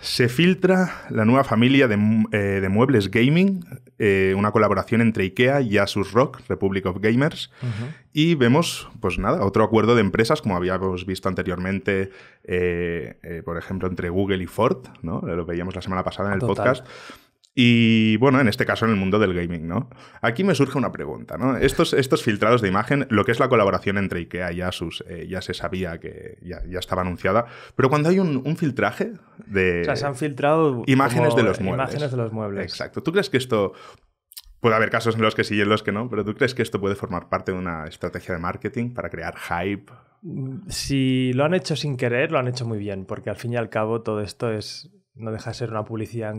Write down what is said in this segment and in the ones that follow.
Se filtra la nueva familia de, eh, muebles gaming, eh, una colaboración entre IKEA y Asus Rock, Republic of Gamers, y vemos, pues nada, otro acuerdo de empresas, como habíamos visto anteriormente, eh, por ejemplo, entre Google y Ford, ¿no? Lo veíamos la semana pasada en el podcast y bueno, en este caso en el mundo del gaming, ¿no? Aquí me surge una pregunta, ¿no? Estos, estos filtrados de imagen, lo que es la colaboración entre IKEA y Asus, eh, ya se sabía que ya, estaba anunciada, pero cuando hay un, filtraje de... O sea, se han filtrado... Imágenes de los muebles. Imágenes de los muebles. Exacto. ¿Tú crees que esto Puede haber casos en los que sí y en los que no, pero ¿tú crees que esto puede formar parte de una estrategia de marketing para crear hype? Mm, si lo han hecho sin querer, lo han hecho muy bien, porque al fin y al cabo todo esto es no deja de ser una publicidad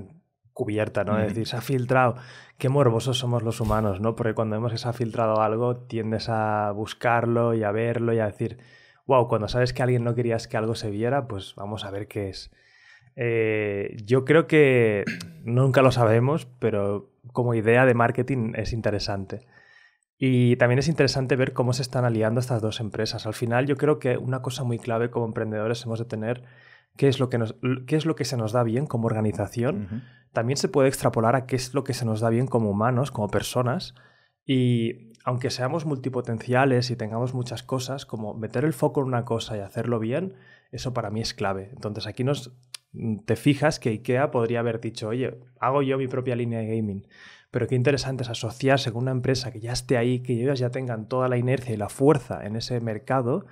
cubierta, ¿no? Es decir, se ha filtrado. Qué morbosos somos los humanos, ¿no? Porque cuando vemos que se ha filtrado algo, tiendes a buscarlo y a verlo y a decir, wow, cuando sabes que alguien no querías que algo se viera, pues vamos a ver qué es. Eh, yo creo que nunca lo sabemos, pero como idea de marketing es interesante. Y también es interesante ver cómo se están aliando estas dos empresas. Al final yo creo que una cosa muy clave como emprendedores hemos de tener qué es lo que, nos, es lo que se nos da bien como organización, también se puede extrapolar a qué es lo que se nos da bien como humanos, como personas. Y aunque seamos multipotenciales y tengamos muchas cosas, como meter el foco en una cosa y hacerlo bien, eso para mí es clave. Entonces aquí nos te fijas que IKEA podría haber dicho, oye, hago yo mi propia línea de gaming. Pero qué interesante es asociarse con una empresa que ya esté ahí, que ellos ya tengan toda la inercia y la fuerza en ese mercado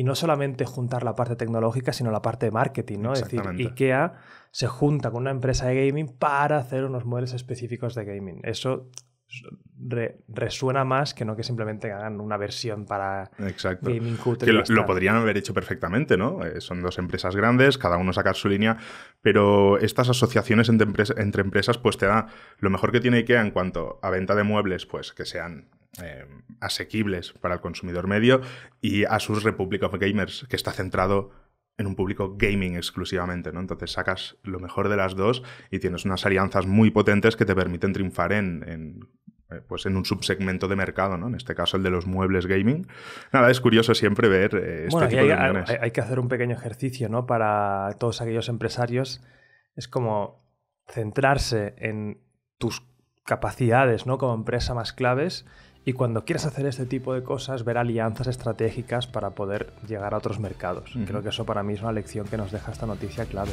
y no solamente juntar la parte tecnológica, sino la parte de marketing, ¿no? Es decir, IKEA se junta con una empresa de gaming para hacer unos muebles específicos de gaming. Eso resuena más que no que simplemente hagan una versión para gaming cutre. Que lo, podrían haber hecho perfectamente, ¿no? Eh, son dos empresas grandes, cada uno sacar su línea, pero estas asociaciones entre, entre empresas pues te da lo mejor que tiene IKEA en cuanto a venta de muebles, pues que sean Em, asequibles para el consumidor medio y Asus Republic of Gamers, que está centrado en un público gaming exclusivamente, ¿no? Entonces sacas lo mejor de las dos y tienes unas alianzas muy potentes que te permiten triunfar en, eh, pues en un subsegmento de mercado, ¿no? En este caso el de los muebles gaming. Nada, es curioso siempre ver eh, este hay, hay, que hacer un pequeño ejercicio, ¿no? Para todos aquellos empresarios es como centrarse en tus capacidades, ¿no? Como empresa más claves y cuando quieres hacer este tipo de cosas, ver alianzas estratégicas para poder llegar a otros mercados. Creo que eso para mí es una lección que nos deja esta noticia clave.